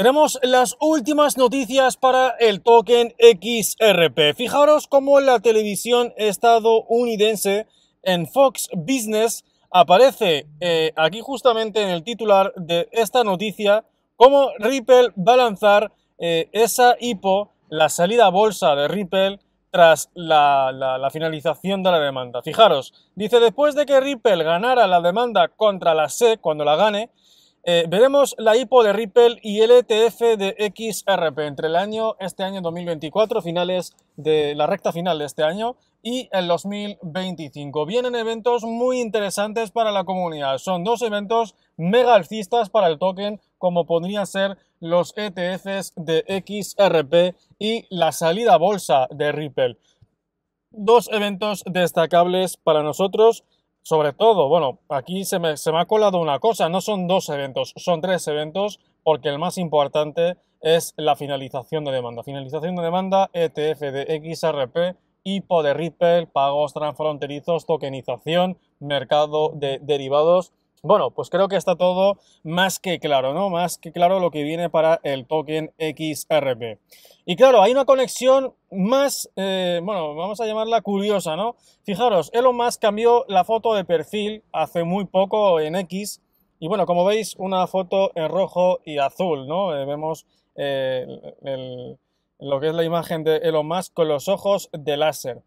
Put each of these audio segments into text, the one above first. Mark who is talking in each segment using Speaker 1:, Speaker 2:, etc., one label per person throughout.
Speaker 1: Tenemos las últimas noticias para el token XRP. Fijaros cómo la televisión estadounidense en Fox Business aparece eh, aquí justamente en el titular de esta noticia cómo Ripple va a lanzar eh, esa IPO, la salida a bolsa de Ripple tras la, finalización de la demanda. Fijaros, dice después de que Ripple ganara la demanda contra la SEC cuando la gane, eh, veremos la IPO de Ripple y el ETF de XRP entre el año, este año 2024, finales de la recta final de este año y el 2025. Vienen eventos muy interesantes para la comunidad. Son dos eventos mega alcistas para el token, como podrían ser los ETFs de XRP y la salida a bolsa de Ripple. Dos eventos destacables para nosotros sobre todo, bueno, aquí se me, ha colado una cosa, no son dos eventos, son tres eventos, porque el más importante es la finalización de demanda. Finalización de demanda, ETF de XRP, IPO de Ripple, pagos transfronterizos, tokenización, mercado de derivados bueno, pues creo que está todo más que claro, ¿no? Más que claro lo que viene para el token XRP. Y claro, hay una conexión más, eh, bueno, vamos a llamarla curiosa, ¿no? Fijaros, Elon Musk cambió la foto de perfil hace muy poco en X. Y bueno, como veis, una foto en rojo y azul, ¿no? Eh, vemos eh, lo que es la imagen de Elon Musk con los ojos de láser.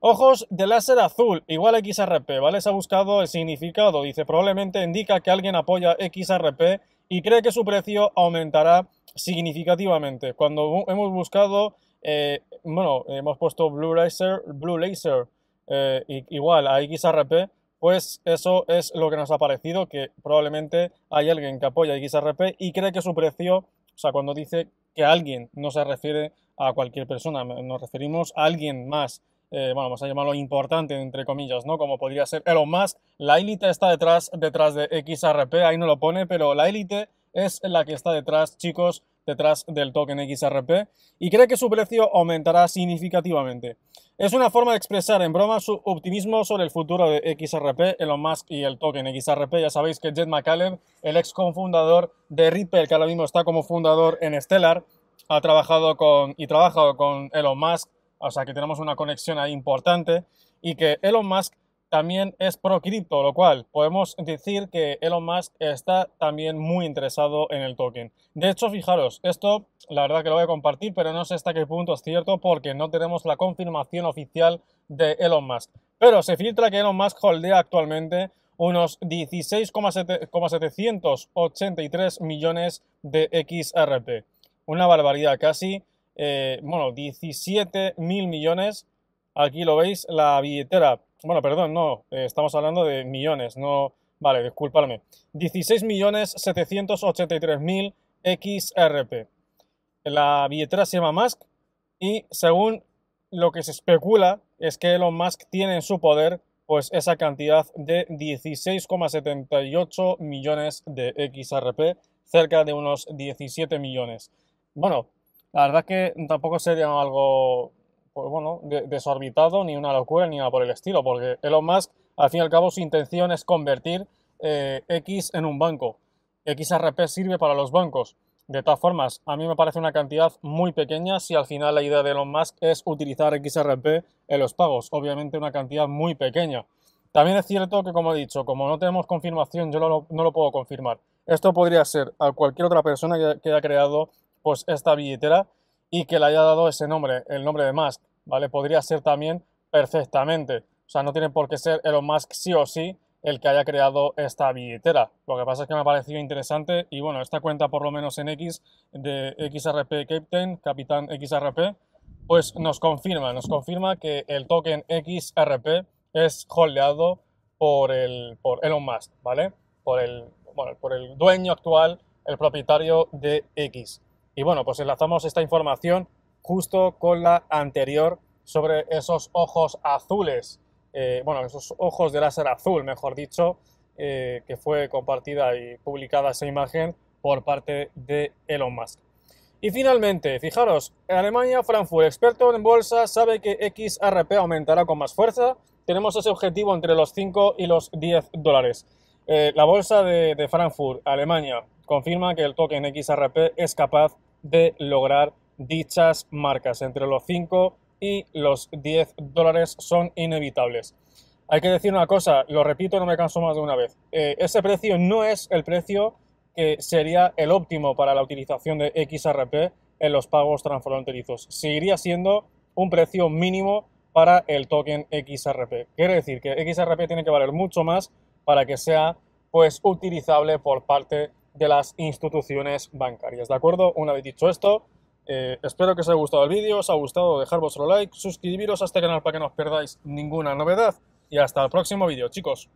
Speaker 1: Ojos de láser azul, igual XRP, ¿vale? Se ha buscado el significado, dice, probablemente indica que alguien apoya XRP y cree que su precio aumentará significativamente. Cuando hemos buscado, eh, bueno, hemos puesto Blue Laser, Blue Laser eh, igual a XRP, pues eso es lo que nos ha parecido, que probablemente hay alguien que apoya XRP y cree que su precio, o sea, cuando dice que alguien no se refiere a cualquier persona, nos referimos a alguien más eh, bueno, vamos a llamarlo importante, entre comillas, ¿no? Como podría ser Elon Musk. La élite está detrás, detrás de XRP, ahí no lo pone, pero la élite es la que está detrás, chicos, detrás del token XRP, y cree que su precio aumentará significativamente. Es una forma de expresar en broma su optimismo sobre el futuro de XRP, Elon Musk y el token XRP. Ya sabéis que Jed McCallum, el ex cofundador de Ripple, que ahora mismo está como fundador en Stellar, ha trabajado con y trabajado con Elon Musk o sea que tenemos una conexión ahí importante, y que Elon Musk también es pro cripto, lo cual podemos decir que Elon Musk está también muy interesado en el token. De hecho, fijaros, esto la verdad que lo voy a compartir, pero no sé hasta qué punto es cierto porque no tenemos la confirmación oficial de Elon Musk. Pero se filtra que Elon Musk holdea actualmente unos 16,783 millones de XRP. Una barbaridad casi eh, bueno, 17 mil millones. Aquí lo veis, la billetera. Bueno, perdón, no, eh, estamos hablando de millones, no. Vale, disculpadme. 16 millones 783 mil XRP. La billetera se llama Musk y según lo que se especula es que Elon Musk tiene en su poder pues esa cantidad de 16,78 millones de XRP, cerca de unos 17 millones. Bueno, la verdad es que tampoco sería algo, pues bueno, desorbitado, ni una locura, ni nada por el estilo, porque Elon Musk, al fin y al cabo, su intención es convertir eh, X en un banco. XRP sirve para los bancos. De todas formas, a mí me parece una cantidad muy pequeña si al final la idea de Elon Musk es utilizar XRP en los pagos. Obviamente una cantidad muy pequeña. También es cierto que, como he dicho, como no tenemos confirmación, yo no lo, puedo confirmar. Esto podría ser a cualquier otra persona que, que haya creado pues esta billetera y que le haya dado ese nombre, el nombre de Musk, ¿vale? Podría ser también perfectamente. O sea, no tiene por qué ser Elon Musk sí o sí el que haya creado esta billetera. Lo que pasa es que me ha parecido interesante y bueno, esta cuenta por lo menos en X de XRP Captain, Capitán XRP, pues nos confirma, nos confirma que el token XRP es holdeado por, el, por Elon Musk, ¿vale? Por el, bueno, por el dueño actual, el propietario de X. Y bueno, pues enlazamos esta información justo con la anterior sobre esos ojos azules, eh, bueno, esos ojos de láser azul, mejor dicho, eh, que fue compartida y publicada esa imagen por parte de Elon Musk. Y finalmente, fijaros, Alemania, Frankfurt, experto en bolsa, sabe que XRP aumentará con más fuerza. Tenemos ese objetivo entre los 5 y los 10 dólares. Eh, la bolsa de, de Frankfurt, Alemania, confirma que el token XRP es capaz de lograr dichas marcas. Entre los 5 y los 10 dólares son inevitables. Hay que decir una cosa, lo repito, no me canso más de una vez. Eh, ese precio no es el precio que sería el óptimo para la utilización de XRP en los pagos transfronterizos. Seguiría siendo un precio mínimo para el token XRP. Quiere decir que XRP tiene que valer mucho más para que sea pues utilizable por parte de las instituciones bancarias. ¿De acuerdo? Una vez dicho esto, eh, espero que os haya gustado el vídeo, os ha gustado, dejar vuestro like, suscribiros a este canal para que no os perdáis ninguna novedad y hasta el próximo vídeo, chicos.